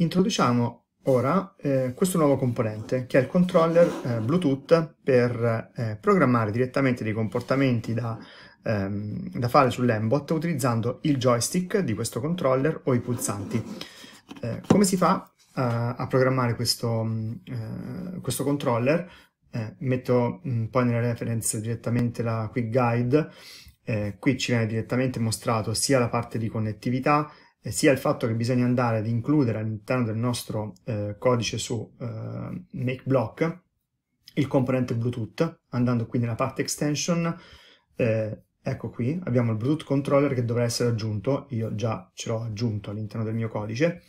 Introduciamo ora eh, questo nuovo componente che è il controller eh, Bluetooth per eh, programmare direttamente dei comportamenti da, ehm, da fare sull'embot utilizzando il joystick di questo controller o i pulsanti. Eh, come si fa a programmare questo, mm, eh, questo controller? Eh, metto mh, mm, poi nella reference direttamente la quick guide, qui ci viene direttamente mostrato sia la parte di connettività eh, sia il fatto che bisogna andare ad includere all'interno del nostro eh, codice su eh, MakeBlock il componente Bluetooth, andando qui nella parte extension, eh, ecco qui, abbiamo il Bluetooth controller che dovrà essere aggiunto, io già ce l'ho aggiunto all'interno del mio codice,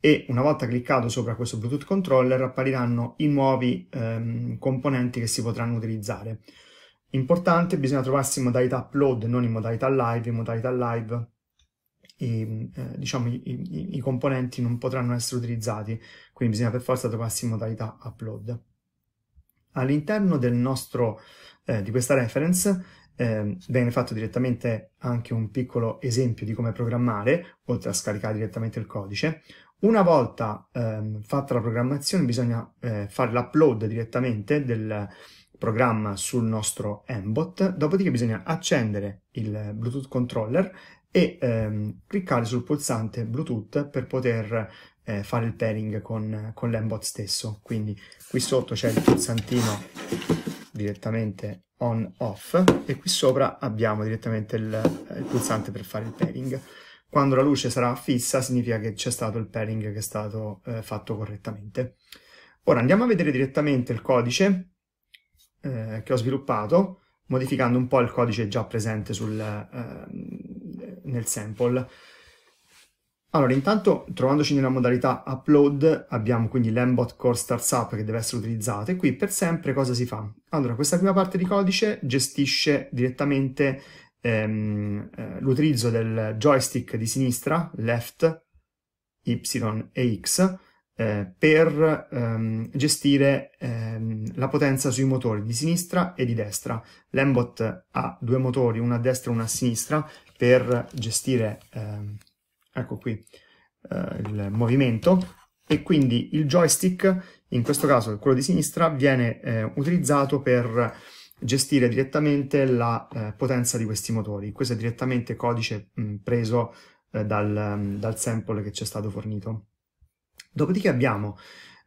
e una volta cliccato sopra questo Bluetooth controller appariranno i nuovi ehm, componenti che si potranno utilizzare. Importante, bisogna trovarsi in modalità upload, non in modalità live, in modalità live i, eh, diciamo, i, i, componenti non potranno essere utilizzati, quindi bisogna per forza trovarsi in modalità upload. All'interno eh, di questa reference eh, viene fatto direttamente anche un piccolo esempio di come programmare, oltre a scaricare direttamente il codice. Una volta ehm, fatta la programmazione bisogna eh, fare l'upload direttamente del, programma sul nostro MBOT, dopodiché bisogna accendere il Bluetooth controller e ehm, cliccare sul pulsante Bluetooth per poter eh, fare il pairing con, con l'embot stesso. Quindi qui sotto c'è il pulsantino direttamente on off e qui sopra abbiamo direttamente il, il pulsante per fare il pairing. Quando la luce sarà fissa significa che c'è stato il pairing che è stato eh, fatto correttamente. Ora andiamo a vedere direttamente il codice eh, che ho sviluppato, modificando un po' il codice già presente sul, eh, nel sample. Allora, intanto trovandoci nella modalità upload abbiamo quindi l'embot core starts up che deve essere utilizzato e qui per sempre cosa si fa? Allora, questa prima parte di codice gestisce direttamente ehm, eh, l'utilizzo del joystick di sinistra, left, y e x, eh, per ehm, gestire eh, la potenza sui motori di sinistra e di destra. L'Embot ha due motori, uno a destra e uno a sinistra, per gestire, eh, ecco qui, eh, il movimento e quindi il joystick, in questo caso quello di sinistra, viene eh, utilizzato per gestire direttamente la eh, potenza di questi motori. Questo è direttamente codice mh, preso eh, dal, dal sample che ci è stato fornito. Dopodiché abbiamo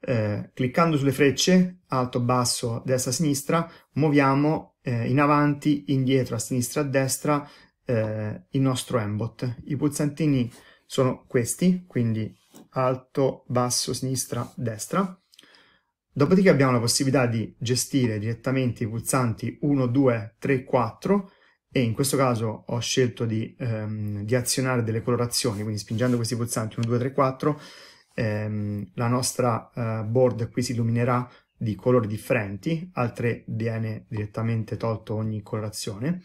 eh, cliccando sulle frecce, alto, basso, destra, sinistra, muoviamo eh, in avanti, indietro, a sinistra, a destra eh, il nostro embot. I pulsantini sono questi, quindi alto, basso, sinistra, destra. Dopodiché abbiamo la possibilità di gestire direttamente i pulsanti 1, 2, 3, 4 e in questo caso ho scelto di, ehm, di azionare delle colorazioni, quindi spingendo questi pulsanti 1, 2, 3, 4 ehm, la nostra eh, board qui si illuminerà di colori differenti, altre viene direttamente tolto ogni colorazione.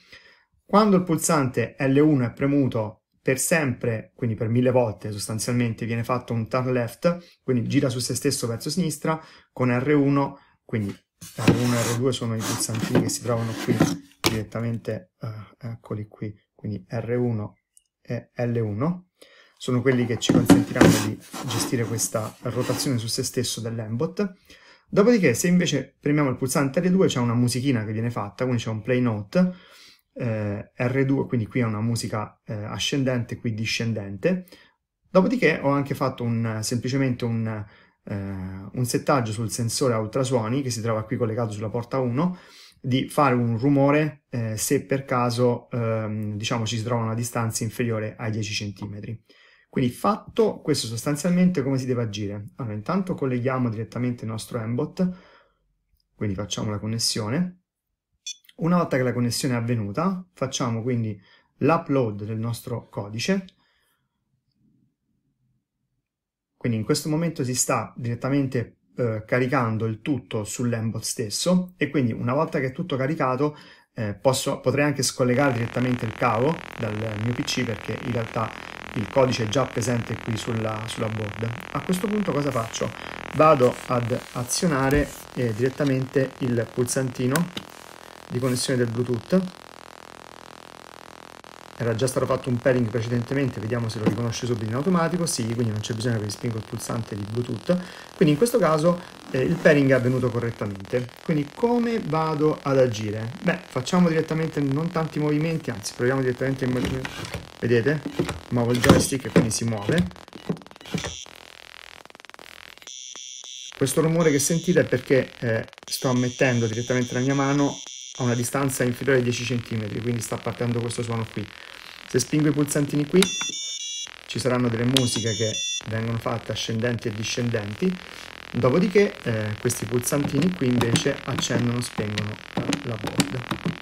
Quando il pulsante L1 è premuto per sempre, quindi per mille volte sostanzialmente, viene fatto un turn left, quindi gira su se stesso verso sinistra, con R1, quindi R1 e R2 sono i pulsantini che si trovano qui direttamente, uh, eccoli qui, quindi R1 e L1, sono quelli che ci consentiranno di gestire questa rotazione su se stesso dell'embot. Dopodiché se invece premiamo il pulsante R2 c'è una musichina che viene fatta, quindi c'è un play note eh, R2, quindi qui è una musica eh, ascendente, qui discendente. Dopodiché ho anche fatto un, semplicemente un, eh, un settaggio sul sensore a ultrasuoni che si trova qui collegato sulla porta 1 di fare un rumore eh, se per caso ehm, diciamo ci si trova a una distanza inferiore ai 10 cm. Quindi fatto questo sostanzialmente come si deve agire? Allora intanto colleghiamo direttamente il nostro mbot, quindi facciamo la connessione. Una volta che la connessione è avvenuta facciamo quindi l'upload del nostro codice. Quindi in questo momento si sta direttamente eh, caricando il tutto sull'embot stesso e quindi una volta che è tutto caricato eh, posso, potrei anche scollegare direttamente il cavo dal mio PC perché in realtà il codice è già presente qui sulla, sulla board. A questo punto cosa faccio? Vado ad azionare eh, direttamente il pulsantino di connessione del Bluetooth. Era già stato fatto un pairing precedentemente, vediamo se lo riconosce subito in automatico. Sì, quindi non c'è bisogno che spingo il pulsante di Bluetooth. Quindi in questo caso eh, il pairing è avvenuto correttamente. Quindi come vado ad agire? Beh, facciamo direttamente non tanti movimenti, anzi proviamo direttamente in movimento vedete? Muovo il joystick e quindi si muove. Questo rumore che sentite è perché eh, sto mettendo direttamente la mia mano a una distanza inferiore ai 10 cm, quindi sta partendo questo suono qui. Se spingo i pulsantini qui, ci saranno delle musiche che vengono fatte ascendenti e discendenti, dopodiché eh, questi pulsantini qui invece accendono e spengono la board.